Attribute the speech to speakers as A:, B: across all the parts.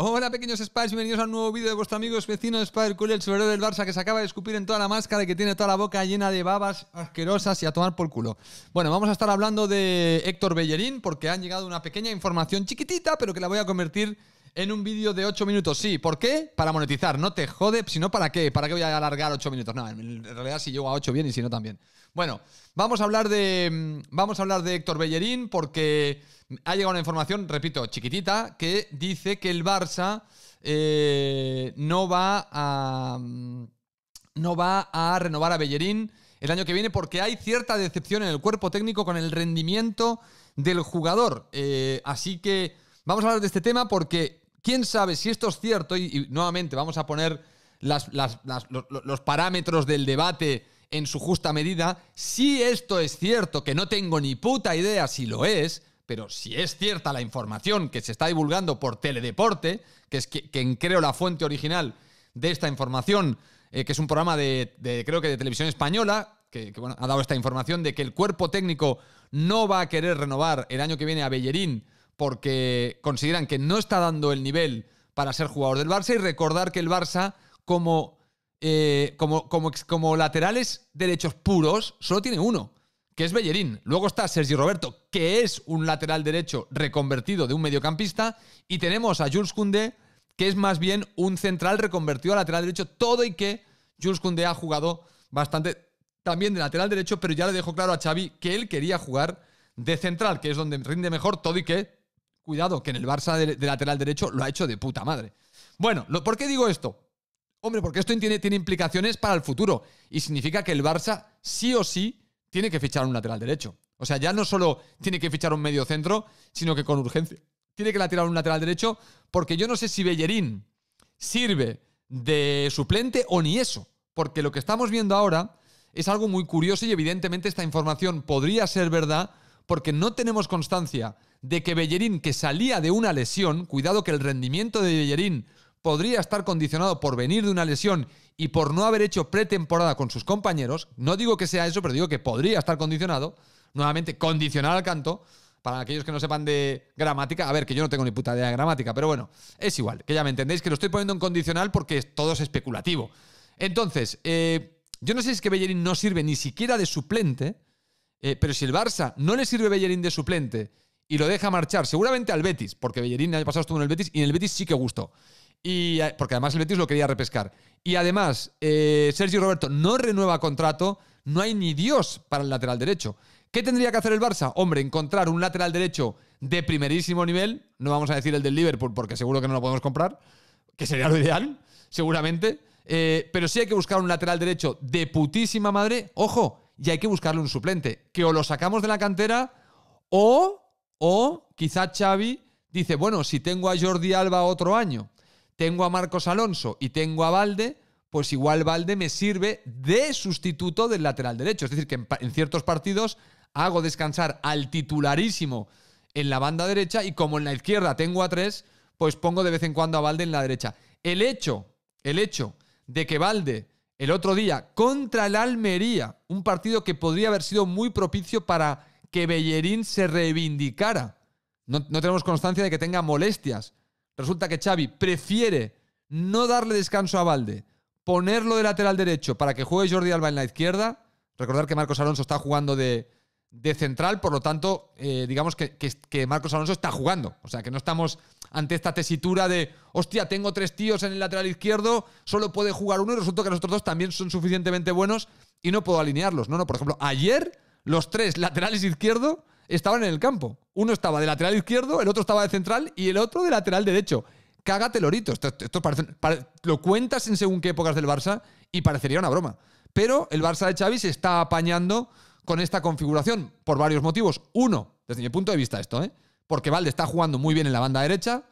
A: Hola pequeños Spiders, bienvenidos a un nuevo vídeo de vuestro amigos vecino Spider Cool, el soberano del Barça que se acaba de escupir en toda la máscara y que tiene toda la boca llena de babas asquerosas y a tomar por culo. Bueno, vamos a estar hablando de Héctor Bellerín porque han llegado una pequeña información chiquitita, pero que la voy a convertir en un vídeo de 8 minutos. Sí, ¿por qué? Para monetizar. No te jode, sino ¿para qué? ¿Para qué voy a alargar 8 minutos? No, en realidad si llego a 8 bien y si no también. Bueno, vamos a hablar de, mm, vamos a hablar de Héctor Bellerín porque ha llegado una información, repito, chiquitita, que dice que el Barça eh, no va a... Mm, no va a renovar a Bellerín el año que viene porque hay cierta decepción en el cuerpo técnico con el rendimiento del jugador. Eh, así que Vamos a hablar de este tema porque quién sabe si esto es cierto y, nuevamente vamos a poner los, parámetros del debate en su justa medida. Si esto es cierto, que no tengo ni puta idea si lo es, pero si es cierta la información que se está divulgando por Teledeporte, que es quien creo la fuente original de esta información, eh, que es un programa de, creo que de televisión española, que, ha dado esta información de que el cuerpo técnico no va a querer renovar el año que viene a Bellerín porque consideran que no está dando el nivel para ser jugador del Barça y recordar que el Barça como, eh, como, como, laterales derechos puros solo tiene uno, que es Bellerín. Luego está Sergi Roberto, que es un lateral derecho reconvertido de un mediocampista, y tenemos a Jules Koundé, que es más bien un central reconvertido a lateral derecho, todo y que Jules Koundé ha jugado bastante también de lateral derecho, pero ya le dejó claro a Xavi que él quería jugar de central, que es donde rinde mejor todo y que Cuidado, que en el Barça de, lateral derecho lo ha hecho de puta madre. Bueno, ¿por qué digo esto? Hombre, porque esto tiene, tiene implicaciones para el futuro y significa que el Barça sí o sí tiene que fichar un lateral derecho. O sea, ya no solo tiene que fichar un medio centro, sino que con urgencia tiene que laterar un lateral derecho porque yo no sé si Bellerín sirve de suplente o ni eso. Porque lo que estamos viendo ahora es algo muy curioso y evidentemente esta información podría ser verdad porque no tenemos constancia de que Bellerín, que salía de una lesión, cuidado que el rendimiento de Bellerín podría estar condicionado por venir de una lesión y por no haber hecho pretemporada con sus compañeros, no digo que sea eso, pero digo que podría estar condicionado, nuevamente condicional al canto, para aquellos que no sepan de gramática, a ver, que yo no tengo ni puta idea de gramática, pero bueno, es igual, que ya me entendéis que lo estoy poniendo en condicional porque todo es especulativo. Entonces, eh, yo no sé si es que Bellerín no sirve ni siquiera de suplente, eh, pero si el Barça no le sirve Bellerín de suplente y lo deja marchar, seguramente al Betis, porque Bellerín ha pasado estuvo en el Betis y en el Betis sí que gustó. Y, eh, porque además el Betis lo quería repescar. Y además, eh, Sergio Roberto no renueva contrato, no hay ni Dios para el lateral derecho. ¿Qué tendría que hacer el Barça? Hombre, encontrar un lateral derecho de primerísimo nivel, no vamos a decir el del Liverpool porque seguro que no lo podemos comprar, que sería lo ideal, seguramente. pero sí hay que buscar un lateral derecho de putísima madre. Ojo, y hay que buscarle un suplente, que o lo sacamos de la cantera o, o quizá Xavi dice, bueno, si tengo a Jordi Alba otro año, tengo a Marcos Alonso y tengo a Valde, pues igual Valde me sirve de sustituto del lateral derecho. Es decir, que en, ciertos partidos hago descansar al titularísimo en la banda derecha y como en la izquierda tengo a tres, pues pongo de vez en cuando a Valde en la derecha. El hecho, el hecho de que Valde el otro día contra el Almería, un partido que podría haber sido muy propicio para que Bellerín se reivindicara. No, tenemos constancia de que tenga molestias. Resulta que Xavi prefiere no darle descanso a Valde, ponerlo de lateral derecho para que juegue Jordi Alba en la izquierda. Recordar que Marcos Alonso está jugando de, central, por lo tanto, eh, digamos que Marcos Alonso está jugando. O sea, que no estamos ante esta tesitura de, hostia, tengo tres tíos en el lateral izquierdo, solo puede jugar uno y resulta que los otros dos también son suficientemente buenos y no puedo alinearlos. No, no, por ejemplo, ayer los tres laterales izquierdo estaban en el campo. Uno estaba de lateral izquierdo, el otro estaba de central y el otro de lateral derecho. Cágate, Lorito. Esto, parece, lo cuentas en según qué épocas del Barça y parecería una broma. Pero el Barça de Xavi se está apañando con esta configuración por varios motivos. Uno, desde mi punto de vista esto, ¿eh? porque Valde está jugando muy bien en la banda derecha.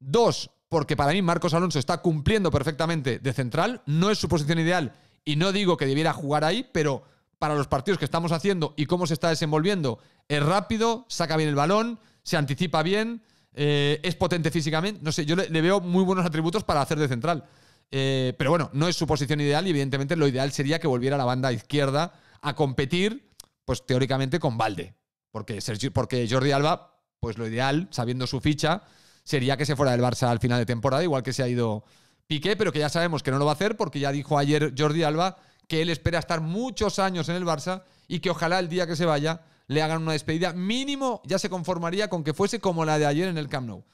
A: Dos, porque para mí Marcos Alonso está cumpliendo perfectamente de central. No es su posición ideal y no digo que debiera jugar ahí, pero para los partidos que estamos haciendo y cómo se está desenvolviendo, es rápido, saca bien el balón, se anticipa bien, eh, es potente físicamente. No sé, yo le, veo muy buenos atributos para hacer de central. Eh, pero bueno, no es su posición ideal y evidentemente lo ideal sería que volviera a la banda izquierda a competir, pues teóricamente con Valde. Porque, porque Jordi Alba pues lo ideal, sabiendo su ficha, sería que se fuera del Barça al final de temporada, igual que se ha ido Piqué, pero que ya sabemos que no lo va a hacer porque ya dijo ayer Jordi Alba que él espera estar muchos años en el Barça y que ojalá el día que se vaya le hagan una despedida mínimo, ya se conformaría con que fuese como la de ayer en el Camp Nou.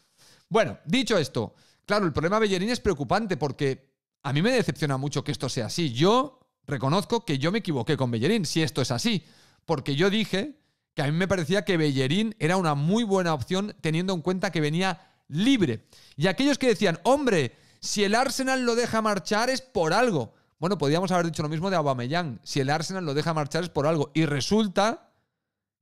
A: Bueno, dicho esto, claro, el problema Bellerín es preocupante porque a mí me decepciona mucho que esto sea así. Yo reconozco que yo me equivoqué con Bellerín, si esto es así, porque yo dije que a mí me parecía que Bellerín era una muy buena opción teniendo en cuenta que venía libre. Y aquellos que decían, hombre, si el Arsenal lo deja marchar es por algo. Bueno, podríamos haber dicho lo mismo de Aubameyang. Si el Arsenal lo deja marchar es por algo. Y resulta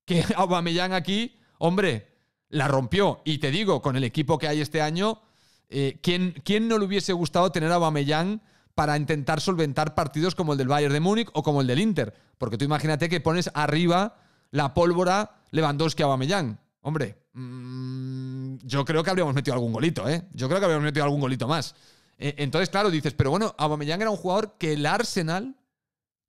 A: que Aubameyang aquí, hombre, la rompió. Y te digo, con el equipo que hay este año, eh, ¿quién, ¿quién, no le hubiese gustado tener a Aubameyang para intentar solventar partidos como el del Bayern de Múnich o como el del Inter? Porque tú imagínate que pones arriba la pólvora Lewandowski a Bamellán. Hombre, mm, yo creo que habríamos metido algún golito, ¿eh? Yo creo que habríamos metido algún golito más. E, entonces, claro, dices, pero bueno, Aubameyang era un jugador que el Arsenal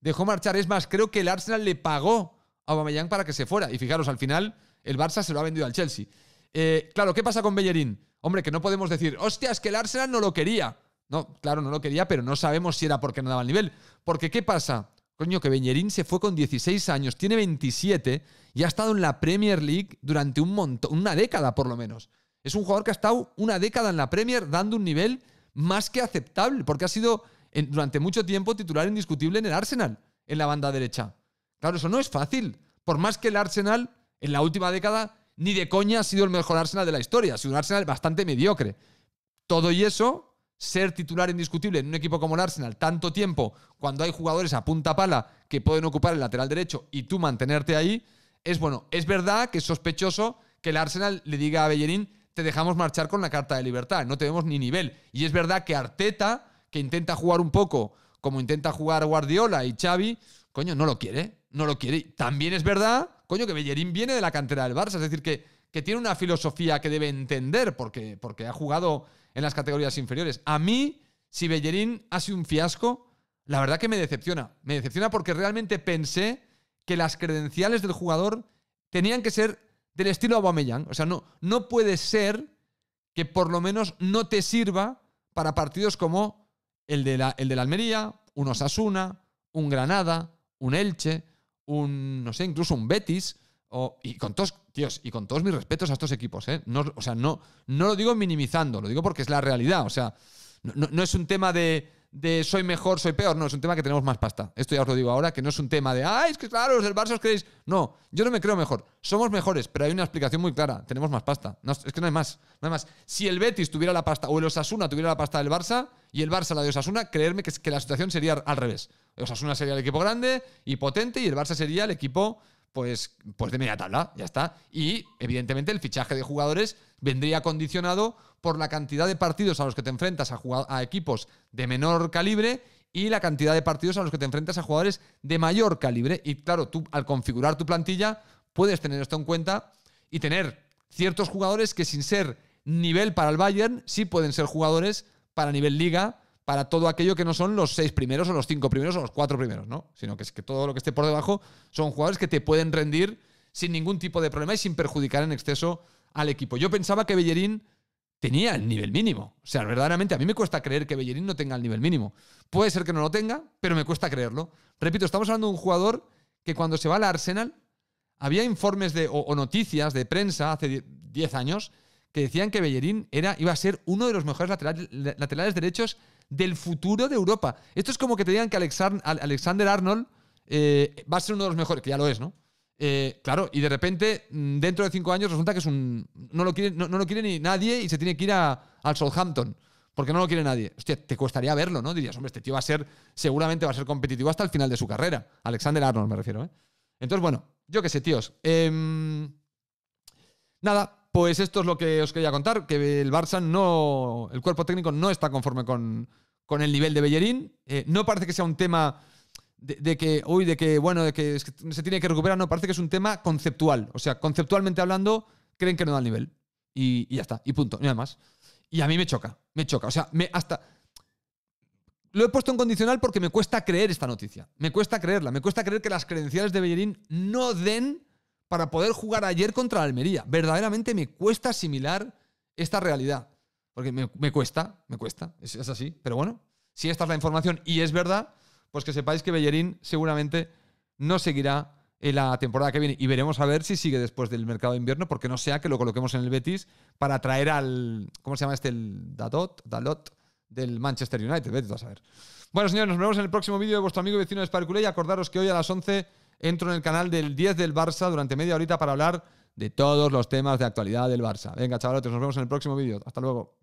A: dejó marchar. Es más, creo que el Arsenal le pagó a Aubameyang para que se fuera. Y fijaros, al final el Barça se lo ha vendido al Chelsea. Eh, claro, ¿qué pasa con Bellerín? Hombre, que no podemos decir, hostias, que el Arsenal no lo quería. No, claro, no lo quería, pero no sabemos si era porque no daba el nivel. Porque, ¿qué pasa? Coño, que Beñerín se fue con 16 años, tiene 27 y ha estado en la Premier League durante un montón, una década por lo menos. Es un jugador que ha estado una década en la Premier dando un nivel más que aceptable, porque ha sido durante mucho tiempo titular indiscutible en el Arsenal, en la banda derecha. Claro, eso no es fácil. Por más que el Arsenal en la última década ni de coña ha sido el mejor Arsenal de la historia, ha sido un Arsenal bastante mediocre. Todo y eso, ser titular indiscutible en un equipo como el Arsenal tanto tiempo, cuando hay jugadores a punta pala que pueden ocupar el lateral derecho y tú mantenerte ahí, es bueno. Es verdad que es sospechoso que el Arsenal le diga a Bellerín, te dejamos marchar con la carta de libertad, no tenemos ni nivel. Y es verdad que Arteta, que intenta jugar un poco como intenta jugar Guardiola y Xavi, coño, no lo quiere, no lo quiere. También es verdad, coño, que Bellerín viene de la cantera del Barça, es decir, que, que tiene una filosofía que debe entender porque, porque ha jugado en las categorías inferiores. A mí, si Bellerín hace un fiasco, la verdad que me decepciona. Me decepciona porque realmente pensé que las credenciales del jugador tenían que ser del estilo Aubameyang. O sea, no, no puede ser que por lo menos no te sirva para partidos como el de la, el Almería, un Osasuna, un Granada, un Elche, un, no sé, incluso un Betis, o, y con todos Tíos, y con todos mis respetos a estos equipos, ¿eh? o sea, no, no lo digo minimizando, lo digo porque es la realidad. O sea, no, es un tema de, soy mejor, soy peor, no, es un tema que tenemos más pasta. Esto ya os lo digo ahora, que no es un tema de, ay, es que claro, los del Barça os creéis. No, yo no me creo mejor. Somos mejores, pero hay una explicación muy clara, tenemos más pasta. es que no hay más, no más. Si el Betis tuviera la pasta o el Osasuna tuviera la pasta del Barça y el Barça la de Osasuna, creerme que, que la situación sería al revés. Osasuna sería el equipo grande y potente y el Barça sería el equipo pues, pues, de media tabla, ya está. Y evidentemente el fichaje de jugadores vendría condicionado por la cantidad de partidos a los que te enfrentas a, a equipos de menor calibre y la cantidad de partidos a los que te enfrentas a jugadores de mayor calibre. Y claro, tú al configurar tu plantilla puedes tener esto en cuenta y tener ciertos jugadores que sin ser nivel para el Bayern, sí pueden ser jugadores para nivel liga para todo aquello que no son los seis primeros o los cinco primeros o los cuatro primeros, ¿no? Sino que es que todo lo que esté por debajo son jugadores que te pueden rendir sin ningún tipo de problema y sin perjudicar en exceso al equipo. Yo pensaba que Bellerín tenía el nivel mínimo. O sea, verdaderamente a mí me cuesta creer que Bellerín no tenga el nivel mínimo. Puede ser que no lo tenga, pero me cuesta creerlo. Repito, estamos hablando de un jugador que cuando se va al Arsenal había informes de, o, noticias de prensa hace 10 años que decían que Bellerín era, iba a ser uno de los mejores laterales, laterales derechos del futuro de Europa. Esto es como que te digan que Alexander Arnold eh, va a ser uno de los mejores, que ya lo es, ¿no? Eh, claro, y de repente, mm, dentro de cinco años, resulta que es un. No lo quiere, no, lo quiere ni nadie y se tiene que ir a, al Southampton. Porque no lo quiere nadie. Hostia, te costaría verlo, ¿no? Dirías, hombre, este tío va a ser. Seguramente va a ser competitivo hasta el final de su carrera. Alexander Arnold, me refiero, ¿eh? Entonces, bueno, yo qué sé, tíos. Em, nada, pues esto es lo que os quería contar, que el Barça no, el cuerpo técnico no está conforme con, el nivel de Bellerín. Eh, no parece que sea un tema de, que, uy, de que, bueno, de que, se tiene que recuperar, no, parece que es un tema conceptual. O sea, conceptualmente hablando, creen que no da el nivel. Y, ya está, y punto, nada más. Y a mí me choca, me choca. O sea, me hasta... Lo he puesto en condicional porque me cuesta creer esta noticia. Me cuesta creerla. Me cuesta creer que las credenciales de Bellerín no den para poder jugar ayer contra Almería. Verdaderamente me cuesta asimilar esta realidad. Porque me, cuesta, me cuesta, es, así. Pero bueno, si esta es la información y es verdad, pues que sepáis que Bellerín seguramente no seguirá en la temporada que viene. Y veremos a ver si sigue después del mercado de invierno, porque no sea que lo coloquemos en el Betis para traer al. ¿Cómo se llama este? El Dalot, Dalot del Manchester United. Betis, a saber. Bueno, señores, nos vemos en el próximo vídeo de vuestro amigo vecino de Sparculé y acordaros que hoy a las 11 entro en el canal del 10 del Barça durante media horita para hablar de todos los temas de actualidad del Barça. Venga, chavalotes, nos vemos en el próximo vídeo. Hasta luego.